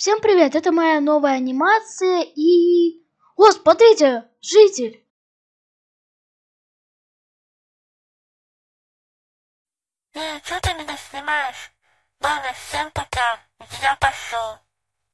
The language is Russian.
Всем привет, это моя новая анимация и... О, смотрите, житель! Эй, что ты меня снимаешь? Ладно, всем пока, я пошел.